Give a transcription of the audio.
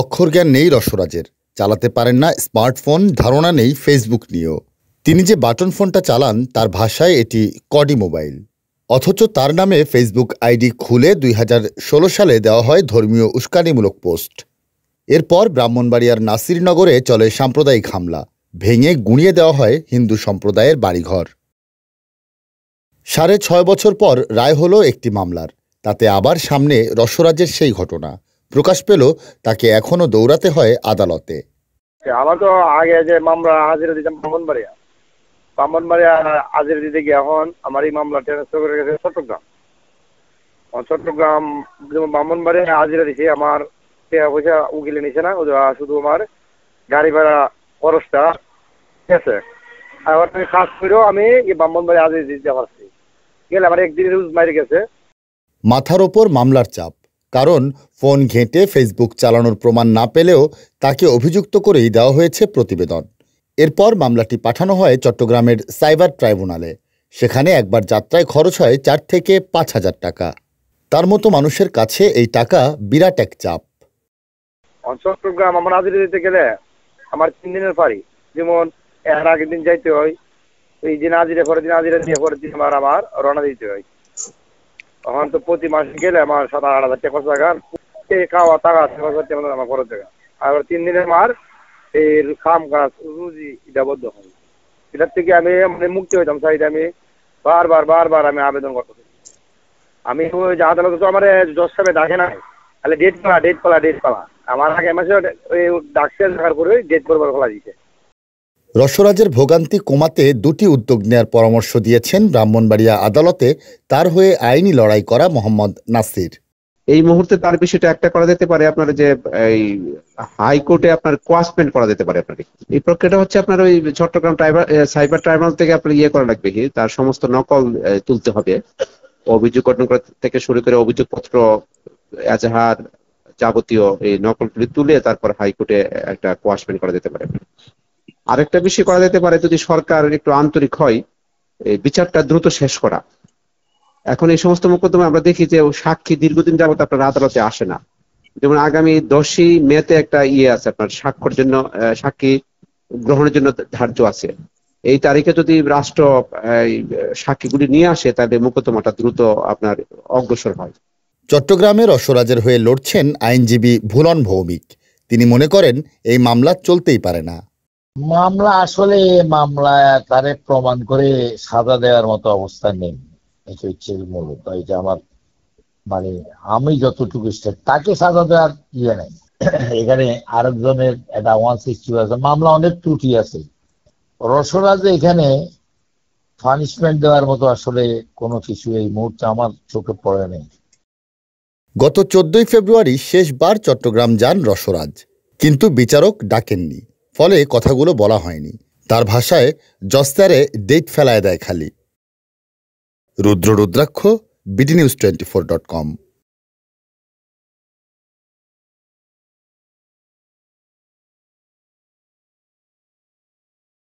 অক্ষরজ্ঞান নেই রসরাজের চালাতে পারেন না স্মার্টফোন ধারণা নেই ফেসবুক নিয়েও তিনি যে বাটন ফোনটা চালান তার ভাষায় এটি কডি মোবাইল অথচ তার নামে ফেসবুক আইডি খুলে দুই সালে দেওয়া হয় ধর্মীয় উস্কানিমূলক পোস্ট এরপর ব্রাহ্মণবাড়িয়ার নাসিরনগরে চলে সাম্প্রদায়িক হামলা ভেঙে গুঁড়িয়ে দেওয়া হয় হিন্দু সম্প্রদায়ের বাড়িঘর সাড়ে ছয় বছর পর রায় হলো একটি মামলার তাতে আবার সামনে রসরাজের সেই ঘটনা প্রকাশ পেল তাকে এখনো দৌড়াতে হয় আদালতে আমার তো আগে যে মামলা হাজিরা দিতাম ব্রাহ্মণবাড়িয়া ব্রাহ্মণবাড়িয়া হাজিরা দিতে গিয়ে এখন আমার এই মামলা ট্রান্সফার করে গেছে চট্টগ্রাম চট্টগ্রাম যেমন ব্রাহ্মণবাড়িয়া হাজিরা দিছে আমার টাকা পয়সা উকিলে নিছে না শুধু আমার গাড়ি ভাড়া খরচটা ঠিক আছে আবার তুমি কাজ করেও আমি এই ব্রাহ্মণবাড়ি হাজিরা দিতে পারছি গেলে আমার একদিন রুজ মারি গেছে মাথার ওপর মামলার চাপ কারণ ফোন ঘেঁটে ফেসবুক চালানোর প্রমাণ না পেলেও তাকে অভিযুক্ত করেই দেওয়া হয়েছে প্রতিবেদন এরপর মামলাটি পাঠানো হয় চট্টগ্রামের সাইবার ট্রাইব্যুনালে সেখানে একবার যাত্রায় খরচ হয় চার থেকে পাঁচ হাজার টাকা তার মতো মানুষের কাছে এই টাকা বিরাট এক চাপ চট্টগ্রাম আমার হাজিরা দিতে গেলে আমার তিন দিনের পারি যেমন এর আগের দিন যাইতে হয় এই দিন হাজিরা পরের দিন হাজিরা দিয়ে পরের দিন আমার আমার রওনা দিতে হয় তখন তো প্রতি মাসে গেলে আমার সাত আট হাজার টাকা খরচা গান খাওয়া টাকা খরচা টাকা আমার খরচ দেখা আর তিন দিনের মার এই খাম গাছ রুজি এটা বদ্ধ হয় এটার থেকে আমি মানে মুক্তি হইতাম সাইড আমি বারবার বারবার আমি আবেদন করতে আমি ওই যে আদালত তো আমার জজ সাহেবে ডাকে নাই তাহলে ডেট পালা ডেট পালা ডেট পালা আমার আগে মাসে ওই ডাক্তার দেখার পরে ডেট করবার খোলা দিতে রসরাজের ভোগান্তি কমাতে দুটি উদ্যোগ নেয়ার পরামর্শ দিয়েছেন ব্রাহ্মণবাড়িয়া আদালতে তার হয়ে আইনি লড়াই করা মোহাম্মদ নাসির এই মুহূর্তে তার বিষয়টা একটা করা যেতে পারে আপনার যে এই হাইকোর্টে আপনার কোয়াসমেন্ট করা যেতে পারে আপনার এই প্রক্রিয়াটা হচ্ছে আপনার ওই চট্টগ্রাম সাইবার ট্রাইব্যুনাল থেকে আপনার ইয়ে করা লাগবে তার সমস্ত নকল তুলতে হবে অভিযোগ গঠন করা থেকে শুরু করে অভিযোগপত্র এজাহার যাবতীয় এই নকলগুলি তুলে তারপর হাইকোর্টে একটা কোয়াসমেন্ট করা যেতে পারে আরেকটা বিষয় করা যেতে পারে যদি সরকার একটু আন্তরিক হয় বিচারটা দ্রুত শেষ করা এখন এই সমস্ত মোকদ্দমে আমরা দেখি যে সাক্ষী দীর্ঘদিন যাবত আপনার আদালতে আসে না যেমন আগামী দশই মেতে একটা ইয়ে আছে আপনার স্বাক্ষর জন্য সাক্ষী গ্রহণের জন্য ধার্য আছে এই তারিখে যদি রাষ্ট্র সাক্ষীগুলি নিয়ে আসে তাহলে মোকদ্দমাটা দ্রুত আপনার অগ্রসর হয় চট্টগ্রামের অসরাজের হয়ে লড়ছেন আইনজীবী ভুলন ভৌমিক তিনি মনে করেন এই মামলা চলতেই পারে না মামলা আসলে মামলা তারে প্রমাণ করে সাজা দেওয়ার মতো অবস্থা নেই এটা হচ্ছে মূলত এটা আমার মানে আমি যতটুকু তাকে সাজা দেওয়ার ইয়ে নেই এখানে আরেকজনের এটা ওয়ান সিক্সটি আছে মামলা অনেক ত্রুটি আছে রসরাজে এখানে পানিশমেন্ট দেওয়ার মতো আসলে কোনো কিছু এই মুহূর্তে আমার চোখে পড়ে নেই গত চোদ্দই ফেব্রুয়ারি শেষবার চট্টগ্রাম যান রসরাজ কিন্তু বিচারক ডাকেননি ফলে কথাগুলো বলা হয়নি তার ভাষায় জস্তারে ডেট ফেলায় দেয় খালি Rudra Rudraksha BD news twenty four dot কম